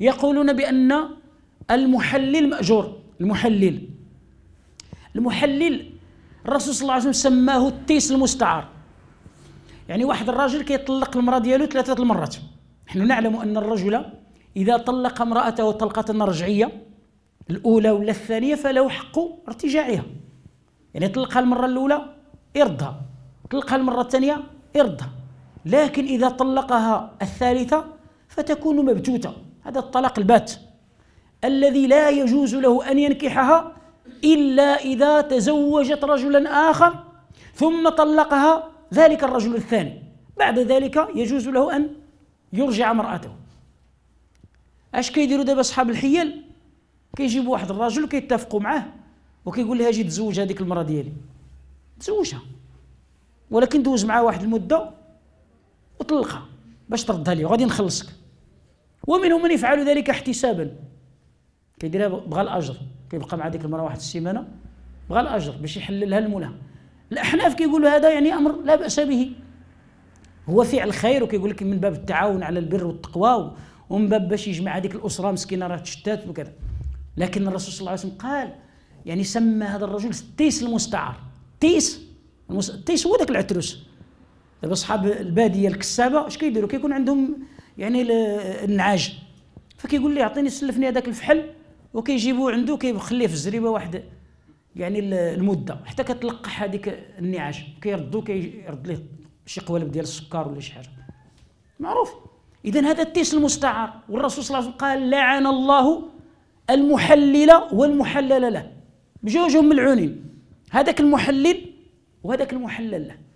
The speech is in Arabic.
يقولون بأن المحلل مأجور المحلل المحلل الرسول صلى الله عليه وسلم سماه التيس المستعار يعني واحد الراجل كيطلق المرأة ديالو ثلاثة المرات نحن نعلم أن الرجل إذا طلق امرأته طلقة رجعية الأولى ولا الثانية فله حق ارتجاعها يعني طلقها المرة الأولى يردها طلقها المرة الثانية يردها لكن إذا طلقها الثالثة فتكون مبتوتة هذا الطلاق البات الذي لا يجوز له أن ينكحها إلا إذا تزوجت رجلا آخر ثم طلقها ذلك الرجل الثاني بعد ذلك يجوز له أن يرجع مرأته اش كيديروا دابا اصحاب الحيل كيجيبوا واحد الرجل كيتفقوا معاه وكيقول لها اجي تزوج هذيك المراه ديالي تزوجها ولكن دوز معاه واحد المده وطلقها باش تردها لي وغادي نخلصك ومنهم من يفعل ذلك احتسابا كيديرها بغى الاجر كيبقى مع ديك المراه واحد السيمانه بغى الاجر باش يحللها الملهى الاحناف كيقولوا هذا يعني امر لا باس به هو فعل خير وكيقول لك من باب التعاون على البر والتقوى ومن باب باش يجمع هذيك الاسره مسكينه راه تشتات وكذا لكن الرسول صلى الله عليه وسلم قال يعني سمى هذا الرجل التيس المستعار تيس المس... التيس هو ذاك العتروس دابا اصحاب الباديه الكسابه اش كيديروا كيكون عندهم يعني النعاج فكيقول لي اعطيني سلفني هذاك الفحل وكيجيبو عنده كيخليه في الزريبه واحد يعني المده حتى كتلقح هذيك النعاج كيردو كيرد ليه شي قوالب ديال السكر ولا شي حاجه معروف اذا هذا التيس المستعار والرسول صلى الله عليه وسلم قال لعن الله المحلل والمحلل له بجوجهم ملعونين هذاك المحلل وهذاك المحلل له